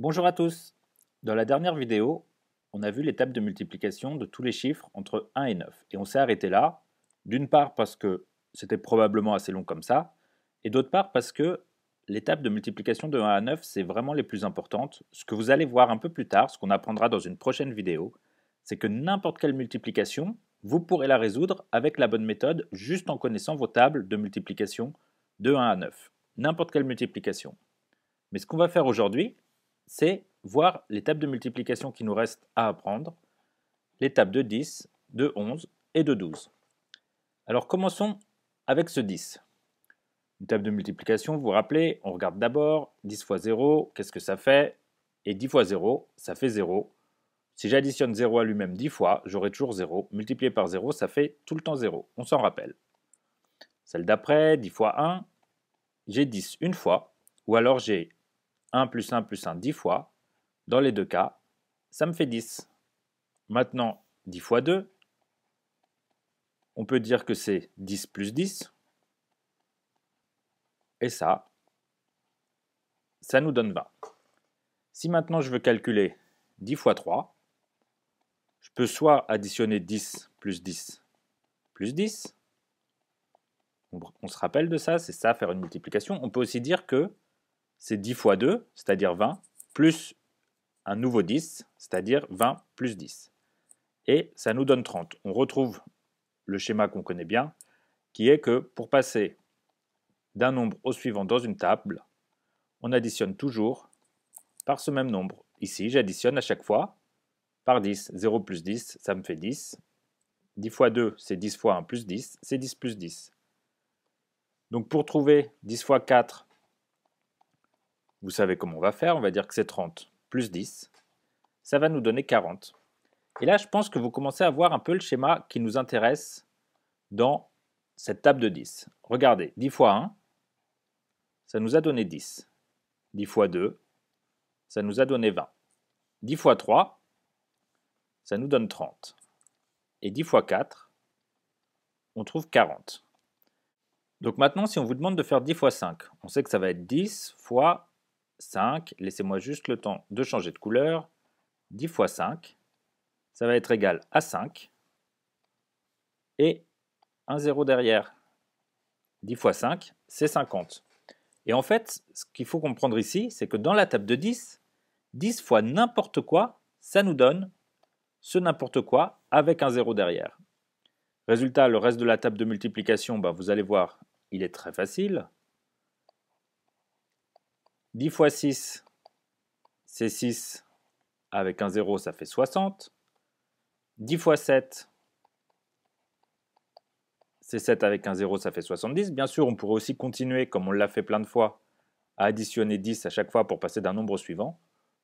Bonjour à tous Dans la dernière vidéo, on a vu l'étape de multiplication de tous les chiffres entre 1 et 9. Et on s'est arrêté là, d'une part parce que c'était probablement assez long comme ça, et d'autre part parce que l'étape de multiplication de 1 à 9, c'est vraiment les plus importantes. Ce que vous allez voir un peu plus tard, ce qu'on apprendra dans une prochaine vidéo, c'est que n'importe quelle multiplication, vous pourrez la résoudre avec la bonne méthode juste en connaissant vos tables de multiplication de 1 à 9. N'importe quelle multiplication. Mais ce qu'on va faire aujourd'hui, c'est voir l'étape de multiplication qui nous reste à apprendre, l'étape de 10, de 11 et de 12. Alors commençons avec ce 10. Une table de multiplication, vous vous rappelez, on regarde d'abord 10 fois 0, qu'est-ce que ça fait Et 10 fois 0, ça fait 0. Si j'additionne 0 à lui-même 10 fois, j'aurai toujours 0. Multiplié par 0, ça fait tout le temps 0. On s'en rappelle. Celle d'après, 10 fois 1, j'ai 10 une fois, ou alors j'ai 1 plus 1 plus 1 10 fois. Dans les deux cas, ça me fait 10. Maintenant, 10 fois 2, on peut dire que c'est 10 plus 10. Et ça, ça nous donne 20. Si maintenant je veux calculer 10 fois 3, je peux soit additionner 10 plus 10 plus 10. On se rappelle de ça, c'est ça, faire une multiplication. On peut aussi dire que c'est 10 fois 2, c'est-à-dire 20, plus un nouveau 10, c'est-à-dire 20 plus 10. Et ça nous donne 30. On retrouve le schéma qu'on connaît bien, qui est que pour passer d'un nombre au suivant dans une table, on additionne toujours par ce même nombre. Ici, j'additionne à chaque fois par 10. 0 plus 10, ça me fait 10. 10 fois 2, c'est 10 fois 1 plus 10, c'est 10 plus 10. Donc pour trouver 10 fois 4, vous savez comment on va faire, on va dire que c'est 30 plus 10, ça va nous donner 40. Et là, je pense que vous commencez à voir un peu le schéma qui nous intéresse dans cette table de 10. Regardez, 10 fois 1, ça nous a donné 10. 10 fois 2, ça nous a donné 20. 10 fois 3, ça nous donne 30. Et 10 fois 4, on trouve 40. Donc maintenant, si on vous demande de faire 10 fois 5, on sait que ça va être 10 fois 5, laissez-moi juste le temps de changer de couleur, 10 fois 5, ça va être égal à 5, et un 0 derrière. 10 fois 5, c'est 50. Et en fait, ce qu'il faut comprendre ici, c'est que dans la table de 10, 10 fois n'importe quoi, ça nous donne ce n'importe quoi avec un 0 derrière. Résultat, le reste de la table de multiplication, ben, vous allez voir, il est très facile. 10 fois 6, c'est 6. Avec un 0, ça fait 60. 10 fois 7, c'est 7 avec un 0, ça fait 70. Bien sûr, on pourrait aussi continuer, comme on l'a fait plein de fois, à additionner 10 à chaque fois pour passer d'un nombre suivant.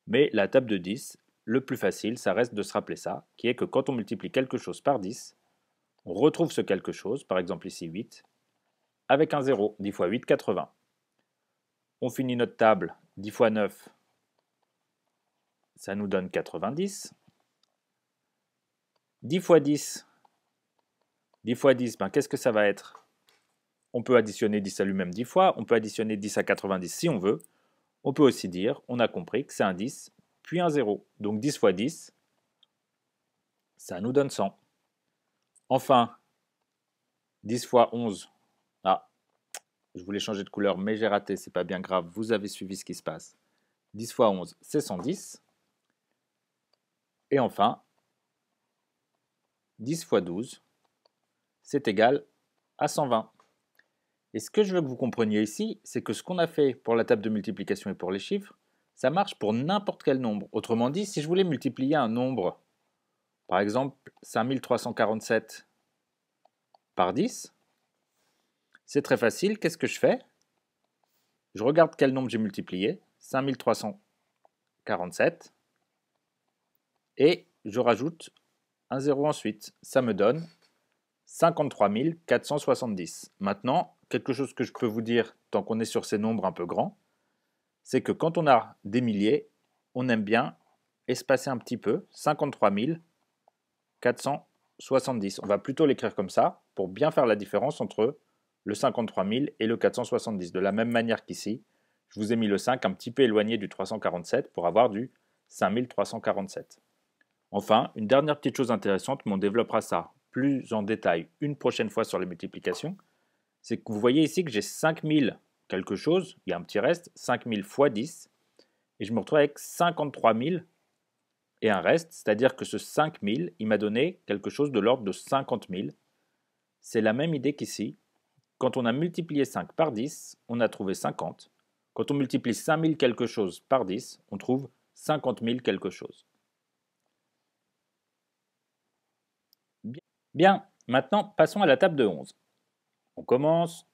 Mais la table de 10, le plus facile, ça reste de se rappeler ça, qui est que quand on multiplie quelque chose par 10, on retrouve ce quelque chose, par exemple ici 8, avec un 0, 10 fois 8, 80. On finit notre table. 10 fois 9, ça nous donne 90. 10 fois 10, 10 fois 10, ben, qu'est-ce que ça va être On peut additionner 10 à lui-même 10 fois, on peut additionner 10 à 90 si on veut. On peut aussi dire, on a compris que c'est un 10, puis un 0. Donc 10 fois 10, ça nous donne 100. Enfin, 10 fois 11, je voulais changer de couleur, mais j'ai raté, c'est pas bien grave, vous avez suivi ce qui se passe. 10 x 11, c'est 110. Et enfin, 10 x 12, c'est égal à 120. Et ce que je veux que vous compreniez ici, c'est que ce qu'on a fait pour la table de multiplication et pour les chiffres, ça marche pour n'importe quel nombre. Autrement dit, si je voulais multiplier un nombre, par exemple 5347 par 10, c'est très facile. Qu'est-ce que je fais Je regarde quel nombre j'ai multiplié. 5347. Et je rajoute un 0 ensuite. Ça me donne 53 Maintenant, quelque chose que je peux vous dire tant qu'on est sur ces nombres un peu grands, c'est que quand on a des milliers, on aime bien espacer un petit peu. 53 470. On va plutôt l'écrire comme ça pour bien faire la différence entre le 53000 et le 470. De la même manière qu'ici, je vous ai mis le 5 un petit peu éloigné du 347 pour avoir du 5347. Enfin, une dernière petite chose intéressante, mais on développera ça plus en détail une prochaine fois sur les multiplications, c'est que vous voyez ici que j'ai 5000 quelque chose, il y a un petit reste, 5000 fois 10, et je me retrouve avec 53 000 et un reste, c'est-à-dire que ce 5000, il m'a donné quelque chose de l'ordre de 50 000. C'est la même idée qu'ici, quand on a multiplié 5 par 10, on a trouvé 50. Quand on multiplie 5000 quelque chose par 10, on trouve 50 000 quelque chose. Bien, maintenant passons à la table de 11. On commence,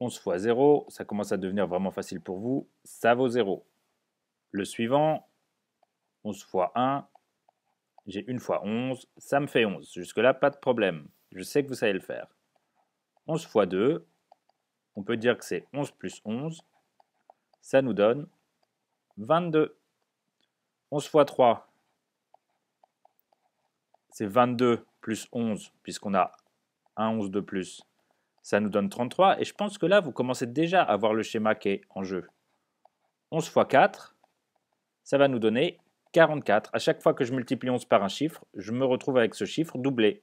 11 fois 0, ça commence à devenir vraiment facile pour vous, ça vaut 0. Le suivant, 11 fois 1, j'ai 1 fois 11, ça me fait 11. Jusque-là, pas de problème, je sais que vous savez le faire. 11 fois 2, on peut dire que c'est 11 plus 11, ça nous donne 22. 11 fois 3, c'est 22 plus 11, puisqu'on a un 11 de plus, ça nous donne 33. Et je pense que là, vous commencez déjà à voir le schéma qui est en jeu. 11 fois 4, ça va nous donner 44. À chaque fois que je multiplie 11 par un chiffre, je me retrouve avec ce chiffre doublé.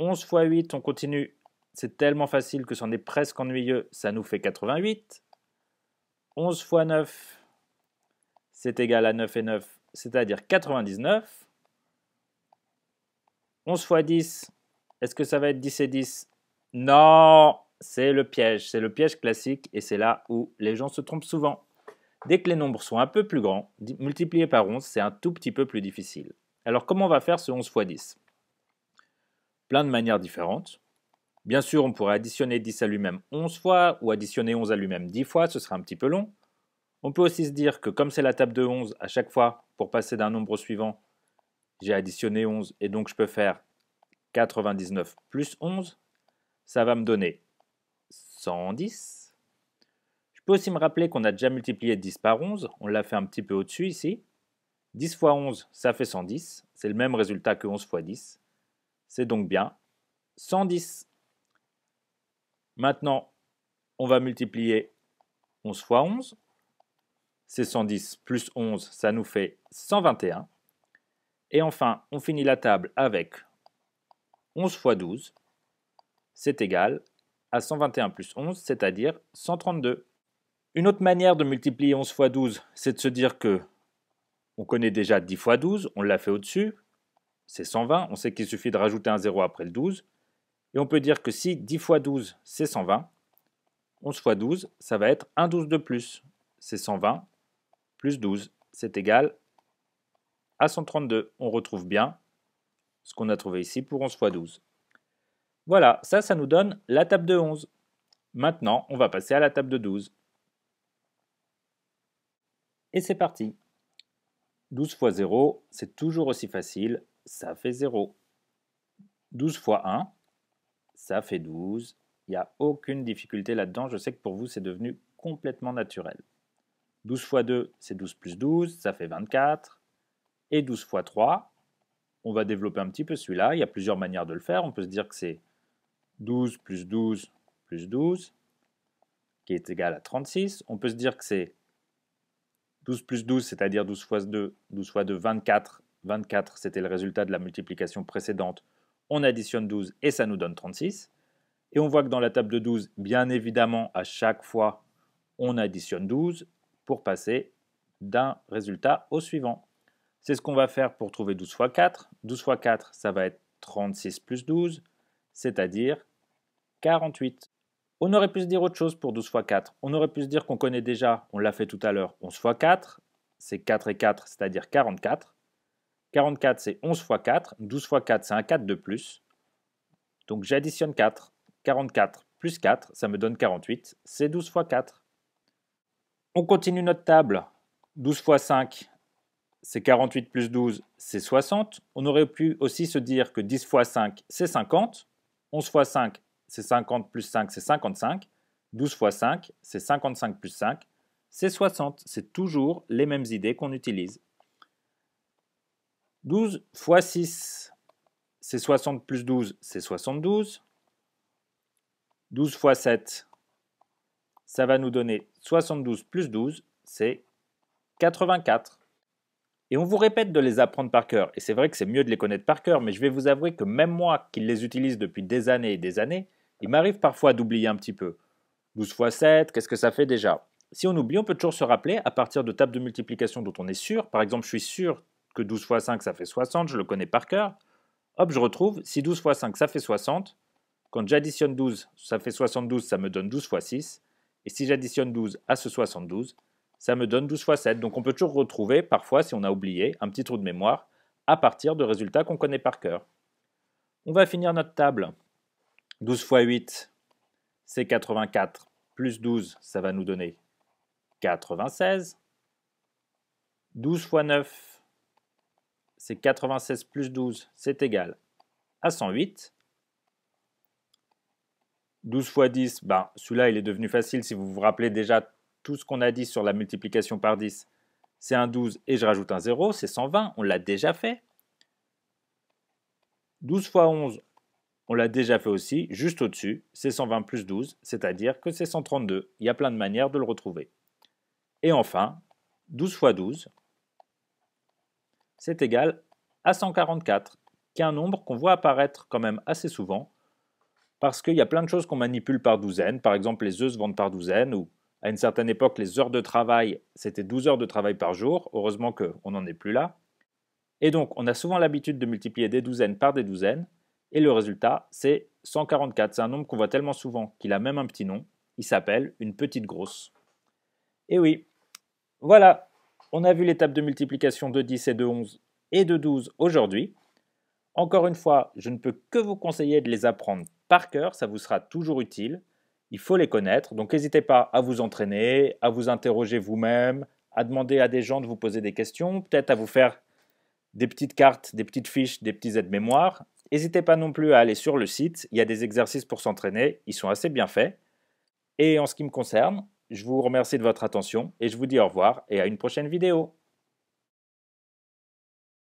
11 x 8, on continue. C'est tellement facile que c'en est presque ennuyeux. Ça nous fait 88. 11 x 9, c'est égal à 9 et 9, c'est-à-dire 99. 11 x 10, est-ce que ça va être 10 et 10 Non, c'est le piège. C'est le piège classique et c'est là où les gens se trompent souvent. Dès que les nombres sont un peu plus grands, multiplier par 11, c'est un tout petit peu plus difficile. Alors comment on va faire ce 11 x 10 plein de manières différentes. Bien sûr, on pourrait additionner 10 à lui-même 11 fois, ou additionner 11 à lui-même 10 fois, ce serait un petit peu long. On peut aussi se dire que comme c'est la table de 11, à chaque fois, pour passer d'un nombre suivant, j'ai additionné 11, et donc je peux faire 99 plus 11, ça va me donner 110. Je peux aussi me rappeler qu'on a déjà multiplié 10 par 11, on l'a fait un petit peu au-dessus ici. 10 fois 11, ça fait 110, c'est le même résultat que 11 fois 10. C'est donc bien 110. Maintenant, on va multiplier 11 fois 11. C'est 110 plus 11, ça nous fait 121. Et enfin, on finit la table avec 11 fois 12. C'est égal à 121 plus 11, c'est-à-dire 132. Une autre manière de multiplier 11 fois 12, c'est de se dire que on connaît déjà 10 fois 12, on l'a fait au-dessus, c'est 120. On sait qu'il suffit de rajouter un 0 après le 12. Et on peut dire que si 10 fois 12, c'est 120, 11 fois 12, ça va être un 12 de plus. C'est 120 plus 12, c'est égal à 132. On retrouve bien ce qu'on a trouvé ici pour 11 fois 12. Voilà, ça, ça nous donne la table de 11. Maintenant, on va passer à la table de 12. Et c'est parti 12 fois 0, c'est toujours aussi facile, ça fait 0. 12 fois 1, ça fait 12. Il n'y a aucune difficulté là-dedans, je sais que pour vous c'est devenu complètement naturel. 12 fois 2, c'est 12 plus 12, ça fait 24. Et 12 fois 3, on va développer un petit peu celui-là, il y a plusieurs manières de le faire, on peut se dire que c'est 12 plus 12 plus 12, qui est égal à 36. On peut se dire que c'est 12 plus 12, c'est-à-dire 12 fois 2, 12 fois 2, 24. 24, c'était le résultat de la multiplication précédente. On additionne 12 et ça nous donne 36. Et on voit que dans la table de 12, bien évidemment, à chaque fois, on additionne 12 pour passer d'un résultat au suivant. C'est ce qu'on va faire pour trouver 12 fois 4. 12 fois 4, ça va être 36 plus 12, c'est-à-dire 48. On aurait pu se dire autre chose pour 12 x 4. On aurait pu se dire qu'on connaît déjà, on l'a fait tout à l'heure, 11 x 4, c'est 4 et 4, c'est-à-dire 44. 44, c'est 11 x 4. 12 x 4, c'est un 4 de plus. Donc j'additionne 4. 44 plus 4, ça me donne 48. C'est 12 x 4. On continue notre table. 12 x 5, c'est 48 plus 12, c'est 60. On aurait pu aussi se dire que 10 fois 5, c'est 50. 11 x 5, c'est 50 plus 5, c'est 55. 12 fois 5, c'est 55 plus 5, c'est 60. C'est toujours les mêmes idées qu'on utilise. 12 fois 6, c'est 60 plus 12, c'est 72. 12 fois 7, ça va nous donner 72 plus 12, c'est 84. Et on vous répète de les apprendre par cœur. Et c'est vrai que c'est mieux de les connaître par cœur, mais je vais vous avouer que même moi qui les utilise depuis des années et des années, il m'arrive parfois d'oublier un petit peu. 12 x 7, qu'est-ce que ça fait déjà Si on oublie, on peut toujours se rappeler à partir de tables de multiplication dont on est sûr. Par exemple, je suis sûr que 12 x 5, ça fait 60, je le connais par cœur. Hop, je retrouve, si 12 x 5, ça fait 60. Quand j'additionne 12, ça fait 72, ça me donne 12 x 6. Et si j'additionne 12 à ce 72, ça me donne 12 x 7. Donc on peut toujours retrouver, parfois, si on a oublié, un petit trou de mémoire, à partir de résultats qu'on connaît par cœur. On va finir notre table 12 x 8, c'est 84. Plus 12, ça va nous donner 96. 12 x 9, c'est 96 plus 12, c'est égal à 108. 12 x 10, celui-là, il est devenu facile. Si vous vous rappelez déjà tout ce qu'on a dit sur la multiplication par 10, c'est un 12 et je rajoute un 0, c'est 120, on l'a déjà fait. 12 x 11, on l'a déjà fait aussi, juste au-dessus, c'est 120 plus 12, c'est-à-dire que c'est 132. Il y a plein de manières de le retrouver. Et enfin, 12 fois 12, c'est égal à 144, qui est un nombre qu'on voit apparaître quand même assez souvent, parce qu'il y a plein de choses qu'on manipule par douzaines. Par exemple, les œufs se vendent par douzaines, ou à une certaine époque, les heures de travail, c'était 12 heures de travail par jour. Heureusement qu'on n'en est plus là. Et donc, on a souvent l'habitude de multiplier des douzaines par des douzaines. Et le résultat, c'est 144. C'est un nombre qu'on voit tellement souvent qu'il a même un petit nom. Il s'appelle une petite grosse. Et oui, voilà, on a vu l'étape de multiplication de 10 et de 11 et de 12 aujourd'hui. Encore une fois, je ne peux que vous conseiller de les apprendre par cœur, ça vous sera toujours utile. Il faut les connaître, donc n'hésitez pas à vous entraîner, à vous interroger vous-même, à demander à des gens de vous poser des questions, peut-être à vous faire des petites cartes, des petites fiches, des petits aides mémoire. N'hésitez pas non plus à aller sur le site, il y a des exercices pour s'entraîner, ils sont assez bien faits. Et en ce qui me concerne, je vous remercie de votre attention et je vous dis au revoir et à une prochaine vidéo.